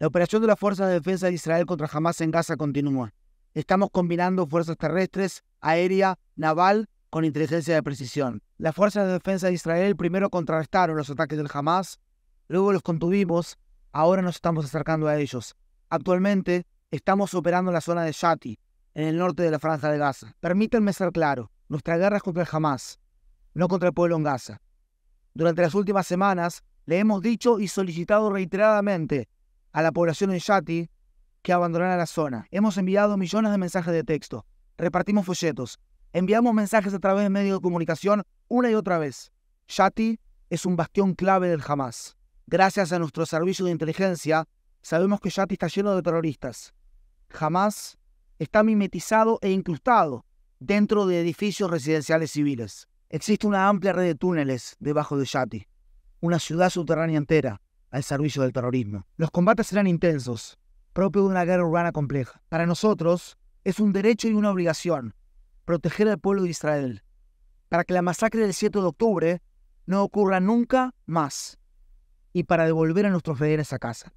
La operación de las Fuerzas de Defensa de Israel contra Hamas en Gaza continúa. Estamos combinando fuerzas terrestres, aérea, naval con inteligencia de precisión. Las Fuerzas de Defensa de Israel primero contrarrestaron los ataques del Hamas, luego los contuvimos, ahora nos estamos acercando a ellos. Actualmente estamos operando en la zona de Shati, en el norte de la franja de Gaza. Permítanme ser claro, nuestra guerra es contra el Hamas, no contra el pueblo en Gaza. Durante las últimas semanas le hemos dicho y solicitado reiteradamente a la población de Yati que abandonara la zona. Hemos enviado millones de mensajes de texto, repartimos folletos, enviamos mensajes a través de medios de comunicación una y otra vez. Yati es un bastión clave del Hamas. Gracias a nuestro servicio de inteligencia, sabemos que Yati está lleno de terroristas. Hamas está mimetizado e incrustado dentro de edificios residenciales civiles. Existe una amplia red de túneles debajo de Yati, una ciudad subterránea entera, al servicio del terrorismo. Los combates serán intensos, propio de una guerra urbana compleja. Para nosotros es un derecho y una obligación proteger al pueblo de Israel, para que la masacre del 7 de octubre no ocurra nunca más y para devolver a nuestros federales a casa.